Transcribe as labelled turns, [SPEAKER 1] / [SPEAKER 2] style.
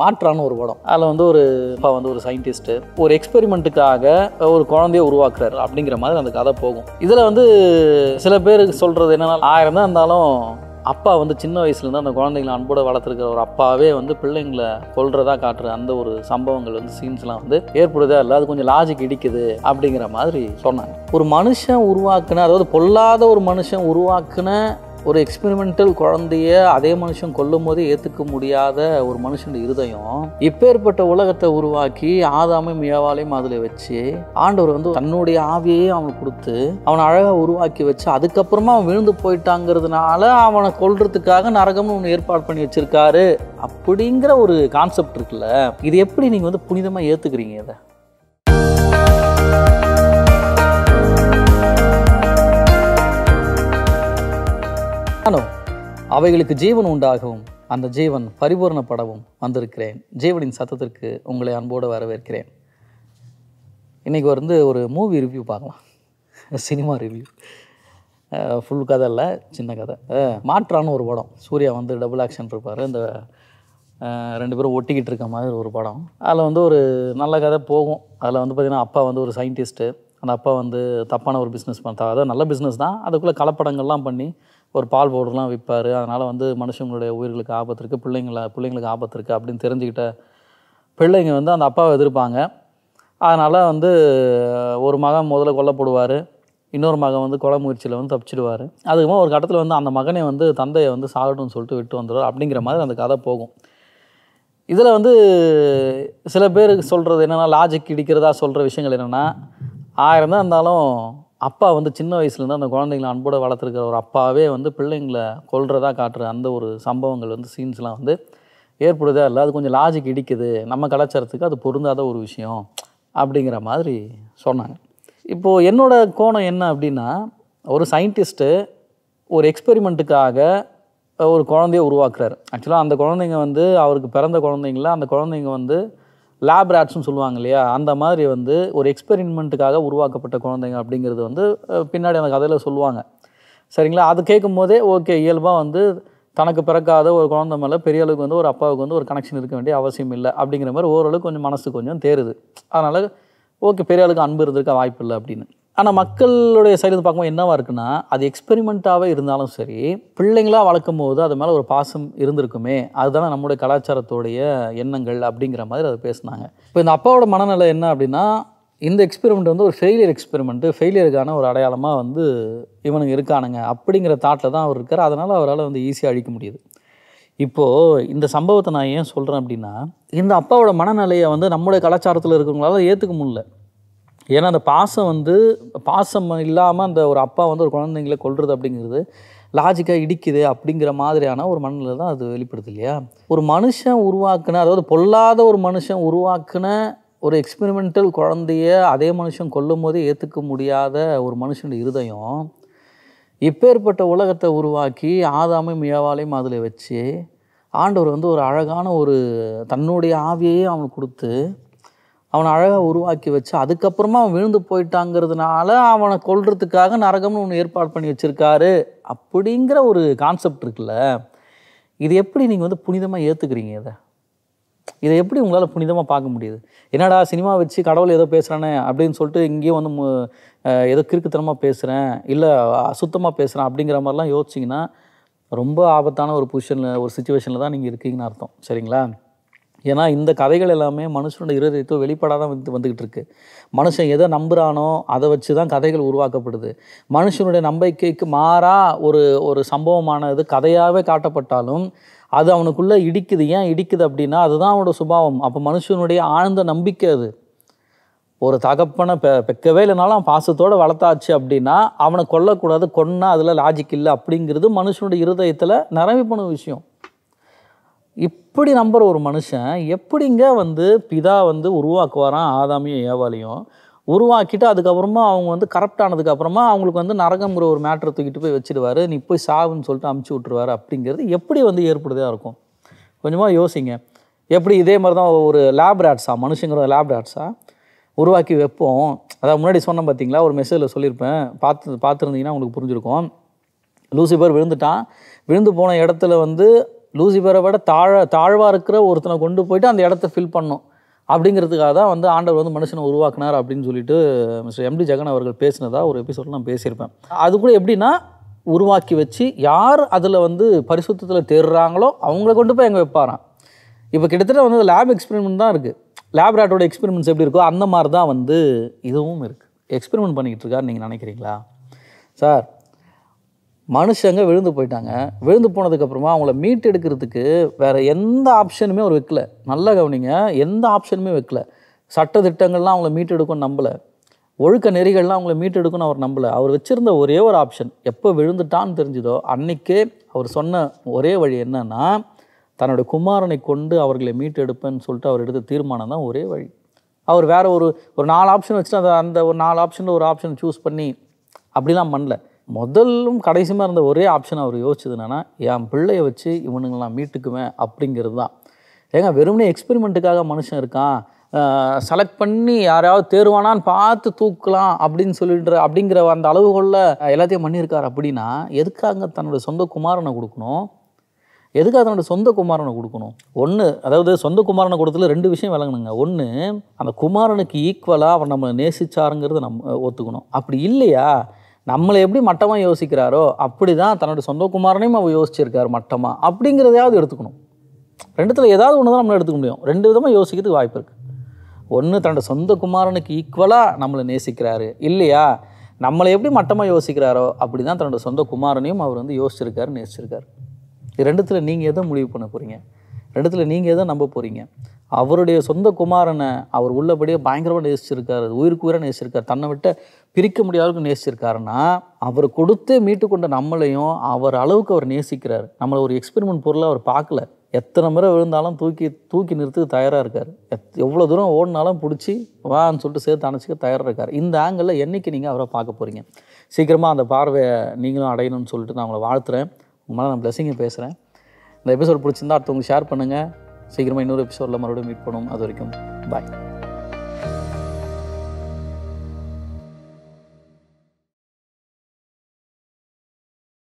[SPEAKER 1] மாற்றான ஒரு படம் அதில் வந்து ஒரு இப்போ வந்து ஒரு சயின்டிஸ்ட்டு ஒரு எக்ஸ்பெரிமெண்ட்டுக்காக ஒரு குழந்தைய உருவாக்குறாரு அப்படிங்கிற மாதிரி அந்த கதை போகும் இதில் வந்து சில பேருக்கு சொல்கிறது என்னென்னா ஆயிரம் தான் இருந்தாலும் அப்பா வந்து சின்ன வயசுலேருந்து அந்த குழந்தைங்களை அன்போடு வளர்த்துருக்கிற ஒரு அப்பாவே வந்து பிள்ளைங்களை கொள்றதா காட்டுற அந்த ஒரு சம்பவங்கள் வந்து சீன்ஸ்லாம் வந்து ஏற்படுதா இல்லை அது கொஞ்சம் லாஜிக் இடிக்குது அப்படிங்கிற மாதிரி சொன்னாங்க ஒரு மனுஷன் உருவாக்குன அதாவது பொல்லாத ஒரு மனுஷன் உருவாக்குன ஒரு எக்ஸ்பெரிமெண்டல் குழந்தைய அதே மனுஷன் கொல்லும் போது ஏற்றுக்க முடியாத ஒரு மனுஷன் இருதயம் இப்பேற்பட்ட உலகத்தை உருவாக்கி ஆதாமையும் மியாவாலையும் அதில் வச்சு ஆண்டவர் வந்து தன்னுடைய ஆவியையும் அவனுக்கு கொடுத்து அவனை அழகாக உருவாக்கி வச்சு அதுக்கப்புறமா அவன் விழுந்து போயிட்டாங்கிறதுனால அவனை கொள்றதுக்காக நரகம்னு ஒன்று ஏற்பாடு பண்ணி வச்சிருக்காரு அப்படிங்கிற ஒரு கான்செப்ட் இருக்குல்ல இது எப்படி நீங்கள் வந்து புனிதமாக ஏற்றுக்கிறீங்க இதை அவைகளுக்கு ஜீவன் உண்டாகவும் அந்த ஜீவன் பரிபூர்ணப்படவும் வந்திருக்கிறேன் ஜீவனின் சத்தத்திற்கு உங்களை அன்போடு வரவேற்கிறேன் இன்றைக்கி வந்து ஒரு மூவி ரிவ்யூ பார்க்கலாம் சினிமா ரிவ்யூ ஃபுல் கதை இல்லை சின்ன கதை மாற்றான ஒரு படம் சூர்யா வந்து டபுள் ஆக்ஷன் இருப்பார் இந்த ரெண்டு பேரும் ஒட்டிக்கிட்டு இருக்க மாதிரி ஒரு படம் அதில் வந்து ஒரு நல்ல கதை போகும் அதில் வந்து பார்த்திங்கன்னா அப்பா வந்து ஒரு சயின்டிஸ்ட்டு அந்த அப்பா வந்து தப்பான ஒரு பிஸ்னஸ் பண்ண அதாவது நல்ல பிஸ்னஸ் தான் அதுக்குள்ளே கலப்படங்கள்லாம் பண்ணி ஒரு பால் பவுடர்லாம் விற்பார் அதனால் வந்து மனுஷங்களுடைய உயிர்களுக்கு ஆபத்து இருக்குது பிள்ளைங்கள பிள்ளைங்களுக்கு ஆபத்து இருக்குது அப்படின்னு தெரிஞ்சுக்கிட்ட பிள்ளைங்க வந்து அந்த அப்பாவை எதிர்ப்பாங்க அதனால் வந்து ஒரு மகன் முதல்ல கொல்லப்படுவார் இன்னொரு மகன் வந்து கொலை முயற்சியில் வந்து தப்பிச்சிடுவார் அதுக்கப்புறம் ஒரு கட்டத்தில் வந்து அந்த மகனை வந்து தந்தையை வந்து சாகட்டும்னு சொல்லிட்டு விட்டு வந்துடுவார் அப்படிங்கிற மாதிரி அந்த கதை போகும் இதில் வந்து சில பேருக்கு சொல்கிறது என்னென்னா லாஜிக் இடிக்கிறதா சொல்கிற விஷயங்கள் என்னென்னா ஆயிரம் தான் இருந்தாலும் அப்பா வந்து சின்ன வயசுலேருந்து அந்த குழந்தைங்களை அன்போடு வளர்த்துருக்கிற ஒரு அப்பாவே வந்து பிள்ளைங்களை கொல்றதா காட்டுற அந்த ஒரு சம்பவங்கள் வந்து சீன்ஸ்லாம் வந்து ஏற்படுதா இல்லை அது கொஞ்சம் லாஜிக் இடிக்குது நம்ம கலாச்சாரத்துக்கு அது பொருந்தாத ஒரு விஷயம் அப்படிங்கிற மாதிரி சொன்னாங்க இப்போது என்னோடய கோணம் என்ன அப்படின்னா ஒரு சயின்டிஸ்ட்டு ஒரு எக்ஸ்பெரிமெண்ட்டுக்காக ஒரு குழந்தைய உருவாக்குறாரு ஆக்சுவலாக அந்த குழந்தைங்க வந்து அவருக்கு பிறந்த குழந்தைங்கள அந்த குழந்தைங்க வந்து லேப் ரேட்ஸ்னு சொல்லுவாங்க இல்லையா அந்த மாதிரி வந்து ஒரு எக்ஸ்பெரிமெண்ட்டுக்காக உருவாக்கப்பட்ட குழந்தைங்க அப்படிங்கிறது வந்து பின்னாடி அந்த கதையில் சொல்லுவாங்க சரிங்களா அது கேட்கும் போதே ஓகே இயல்பாக வந்து தனக்கு பிறக்காத ஒரு குழந்தை மேலே பெரிய அளவுக்கு வந்து ஒரு அப்பாவுக்கு வந்து ஒரு கனெக்ஷன் இருக்க வேண்டிய அவசியம் இல்லை அப்படிங்கிற மாதிரி ஓரளவுக்கு கொஞ்சம் மனசு கொஞ்சம் தேருது அதனால் ஓகே பெரிய அளவுக்கு அன்பு இருந்திருக்க வாய்ப்பு இல்லை அப்படின்னு ஆனால் மக்களுடைய சைடு பார்க்கும்போது என்னவா இருக்குன்னா அது எக்ஸ்பெரிமெண்ட்டாகவே இருந்தாலும் சரி பிள்ளைங்களாக வளர்க்கும் போது அது மேலே ஒரு பாசம் இருந்திருக்குமே அதுதானே நம்முடைய கலாச்சாரத்தோடைய எண்ணங்கள் அப்படிங்கிற மாதிரி அதை பேசினாங்க இப்போ இந்த அப்பாவோட மனநிலை என்ன அப்படின்னா இந்த எக்ஸ்பெரிமெண்ட் வந்து ஒரு ஃபெயிலியர் எக்ஸ்பெரிமெண்ட்டு ஃபெயிலியருக்கான ஒரு அடையாளமாக வந்து இவனுங்க இருக்கானுங்க அப்படிங்கிற தாட்டில் தான் அவர் இருக்கார் அதனால் அவரால் வந்து ஈஸியாக அழிக்க முடியுது இப்போது இந்த சம்பவத்தை நான் ஏன் சொல்கிறேன் அப்படின்னா இந்த அப்பாவோட மனநிலையை வந்து நம்முடைய கலாச்சாரத்தில் இருக்கிறவங்களால ஏற்றுக்க முடியல ஏன்னா அந்த பாசம் வந்து பாசம் இல்லாமல் அந்த ஒரு அப்பா வந்து ஒரு குழந்தைங்களை கொள்வது அப்படிங்கிறது லாஜிக்காக இடிக்குது அப்படிங்கிற மாதிரியான ஒரு மனநிலை தான் அது வெளிப்படுது இல்லையா ஒரு மனுஷன் உருவாக்குன அதாவது பொல்லாத ஒரு மனுஷன் உருவாக்குன ஒரு எக்ஸ்பெரிமெண்டல் குழந்தைய அதே மனுஷன் கொல்லும் போதே ஏற்றுக்க முடியாத ஒரு மனுஷனுடைய இருதயம் இப்பேற்பட்ட உலகத்தை உருவாக்கி ஆதாமையும் மியாவாலையும் அதில் வச்சு ஆண்டவர் வந்து ஒரு அழகான ஒரு தன்னுடைய ஆவியையும் அவனுக்கு கொடுத்து அவனை அழகாக உருவாக்கி வச்சு அதுக்கப்புறமா அவன் விழுந்து போயிட்டாங்கிறதுனால அவனை கொல்றதுக்காக நரகம்னு ஒன்று ஏற்பாடு பண்ணி வச்சுருக்காரு அப்படிங்கிற ஒரு கான்செப்ட் இருக்குல்ல இது எப்படி நீங்கள் வந்து புனிதமாக ஏற்றுக்கிறீங்க இதை இதை எப்படி உங்களால் புனிதமாக பார்க்க முடியுது என்னடா சினிமா வச்சு கடவுள் ஏதோ பேசுகிறானே அப்படின்னு சொல்லிட்டு இங்கேயும் வந்து ஏதோ கிறுக்குத்தனமாக பேசுகிறேன் இல்லை அசுத்தமாக பேசுகிறேன் அப்படிங்கிற மாதிரிலாம் யோசிச்சிங்கன்னா ரொம்ப ஆபத்தான ஒரு பொசிஷனில் ஒரு சுச்சுவேஷனில் தான் நீங்கள் இருக்கீங்கன்னு அர்த்தம் சரிங்களா ஏன்னா இந்த கதைகள் எல்லாமே மனுஷனோட இருதயத்தோ வெளிப்பாடாக தான் வந்து வந்துக்கிட்டு இருக்கு மனுஷன் எதை நம்புகிறானோ அதை வச்சு தான் கதைகள் உருவாக்கப்படுது மனுஷனுடைய நம்பிக்கைக்கு மாறாக ஒரு ஒரு சம்பவமானது கதையாகவே காட்டப்பட்டாலும் அது அவனுக்குள்ளே இடிக்குது ஏன் இடிக்குது அப்படின்னா அதுதான் அவனோட சுபாவம் அப்போ மனுஷனுடைய ஆழ்ந்த நம்பிக்கை அது ஒரு தகப்பனை பெ பெக்கவே இல்லைனாலும் அவன் பாசத்தோடு வளர்த்தாச்சு அப்படின்னா அவனை கொல்லக்கூடாது கொன்னா அதில் லாஜிக் இல்லை அப்படிங்கிறது மனுஷனுடைய இருதயத்தில் நிரம்பி போன விஷயம் இப்படி நம்புகிற ஒரு மனுஷன் எப்படிங்க வந்து பிதா வந்து உருவாக்குவாராம் ஆதாமியும் ஏவாலையும் உருவாக்கிட்டு அதுக்கப்புறமா அவங்க வந்து கரப்ட் ஆனதுக்கப்புறமா அவங்களுக்கு வந்து நரகங்கிற ஒரு மேட்ரை தூக்கிட்டு போய் வச்சுடுவார் நீ போய் சாவுன்னு சொல்லிட்டு அமுச்சு விட்ருவாரு அப்படிங்கிறது எப்படி வந்து ஏற்படுதாக இருக்கும் கொஞ்சமாக யோசிங்க எப்படி இதே மாதிரி தான் ஒரு லேப் ரேட்ஸா மனுஷங்கிற லேப் ரேட்ஸா உருவாக்கி வைப்போம் அதான் முன்னாடி சொன்னேன் பார்த்தீங்களா ஒரு மெசேஜில் சொல்லியிருப்பேன் பார்த்து பார்த்துருந்தீங்கன்னா உங்களுக்கு புரிஞ்சிருக்கும் லூசிபர் விழுந்துட்டான் விழுந்து போன இடத்துல வந்து லூசிபரை விட தாழ தாழ்வாக இருக்கிற ஒருத்தனை கொண்டு போயிட்டு அந்த இடத்த ஃபில் பண்ணும் அப்படிங்கிறதுக்காக தான் வந்து ஆண்டவர் வந்து மனுஷனை உருவாக்குனார் அப்படின்னு சொல்லிட்டு மிஸ்டர் எம்டி ஜெகன் அவர்கள் பேசினதா ஒரு எபிசோடில் நான் பேசியிருப்பேன் அது கூட எப்படின்னா உருவாக்கி வச்சு யார் அதில் வந்து பரிசுத்தத்தில் தேர்றாங்களோ அவங்கள கொண்டு போய் எங்கே வைப்பாரான் இப்போ கிட்டத்தட்ட வந்து லேப் எக்ஸ்பெரிமெண்ட் தான் இருக்குது லேப்ராட்டோட எக்ஸ்பெரிமெண்ட்ஸ் எப்படி இருக்கோ அந்த மாதிரி தான் வந்து இதுவும் இருக்குது எக்ஸ்பெரிமெண்ட் பண்ணிக்கிட்டு இருக்காரு நீங்கள் நினைக்கிறீங்களா சார் மனுஷங்க விழுந்து போயிட்டாங்க விழுந்து போனதுக்கப்புறமா அவங்கள மீட்டு எடுக்கிறதுக்கு வேறு எந்த ஆப்ஷனுமே அவர் வைக்கல நல்ல கவனிங்க எந்த ஆப்ஷனுமே வைக்கல சட்ட திட்டங்கள்லாம் அவங்கள மீட்டு எடுக்கணும்னு நம்பலை ஒழுக்க நெறிகள்லாம் அவங்கள மீட்டு எடுக்கணும்னு அவர் நம்பலை அவர் வச்சுருந்த ஒரே ஒரு ஆப்ஷன் எப்போ விழுந்துட்டான்னு தெரிஞ்சுதோ அன்றைக்கே அவர் சொன்ன ஒரே வழி என்னன்னா தன்னுடைய குமாரனை கொண்டு அவர்களை மீட்டு எடுப்பேன்னு சொல்லிட்டு அவர் எடுத்த தீர்மானம் தான் ஒரே வழி அவர் வேறு ஒரு ஒரு நாலு ஆப்ஷன் வச்சுட்டு அந்த அந்த ஒரு நாலு ஆப்ஷனில் ஒரு ஆப்ஷன் சூஸ் பண்ணி அப்படிலாம் பண்ணல முதலும் கடைசியமாக இருந்த ஒரே ஆப்ஷன் அவர் யோசிச்சது என்னென்னா என் பிள்ளைய வச்சு இவனுங்களை நான் மீட்டுக்குவேன் அப்படிங்கிறது தான் ஏங்க வெறுமனே எக்ஸ்பெரிமெண்ட்டுக்காக மனுஷன் இருக்கான் செலக்ட் பண்ணி யாரையாவது தேர்வானான்னு பார்த்து தூக்கலாம் அப்படின்னு சொல்லிடுற அப்படிங்கிற அந்த அளவுகளில் எல்லாத்தையும் பண்ணியிருக்கார் அப்படின்னா எதுக்காக தன்னுடைய சொந்த குமாரனை கொடுக்கணும் எதுக்காக தன்னுடைய சொந்த குமாரனை கொடுக்கணும் ஒன்று அதாவது சொந்த குமாரனை கொடுத்துல ரெண்டு விஷயம் விளங்கணுங்க ஒன்று அந்த குமாரனுக்கு ஈக்குவலாக அவர் நம்மளை நேசிச்சாருங்கிறத நம்ம ஒத்துக்கணும் அப்படி இல்லையா நம்மளை எப்படி மட்டமாக யோசிக்கிறாரோ அப்படி தான் தன்னோட சொந்த குமாரனையும் அவர் யோசிச்சிருக்காரு மட்டமாக அப்படிங்கிறதையாவது எடுத்துக்கணும் ரெண்டுத்தில் ஏதாவது ஒன்று தான் நம்மளை எடுத்துக்க முடியும் ரெண்டு விதமாக யோசிக்கிறதுக்கு வாய்ப்பு இருக்குது ஒன்று தன்னோட சொந்த குமாரனுக்கு ஈக்குவலாக நம்மளை நேசிக்கிறாரு இல்லையா நம்மளை எப்படி மட்டமாக யோசிக்கிறாரோ அப்படி தான் தன்னோட சொந்த குமாரனையும் அவர் வந்து யோசிச்சிருக்காரு நேசிச்சிருக்காரு ரெண்டுத்தில் நீங்கள் எதை முடிவு பண்ண போகிறீங்க ரெண்டுத்தில் நீங்கள் எதை நம்ப போகிறீங்க அவருடைய சொந்த குமாரனை அவர் உள்ளபடியே பயங்கரமாக நேசிச்சிருக்காரு உயிருக்கு உயிராக நேசிச்சிருக்காரு தன்னை விட்ட பிரிக்க முடியாதவருக்கு நேசிச்சிருக்காருன்னா அவர் கொடுத்து மீட்டு கொண்ட நம்மளையும் அவர் அளவுக்கு அவர் நேசிக்கிறார் நம்மளை ஒரு எக்ஸ்பெரிமெண்ட் பொருளாக அவர் பார்க்கல எத்தனை முறை விழுந்தாலும் தூக்கி தூக்கி நிறுத்துக்கு தயாராக இருக்கார் எத் எவ்வளோ தூரம் ஓடினாலும் பிடிச்சி வான்னு சொல்லிட்டு சேர்த்து அணைச்சிக்க தயாராக இருக்கார் இந்த ஆங்கிளில் என்றைக்கு நீங்கள் அவரை பார்க்க போகிறீங்க சீக்கிரமாக அந்த பார்வையை நீங்களும் அடையணும்னு சொல்லிட்டு நான் அவங்களை வாழ்த்துறேன் உங்களால் நான் பிளஸிங்கை பேசுகிறேன் இந்த எபிசோட் பிடிச்சிருந்தா அடுத்தவங்க ஷேர் பண்ணுங்கள் சீக்கிரமாக இன்னொரு எபிசோடில் மறுபடியும் மீட் பண்ணுவோம் அது வரைக்கும் பாய்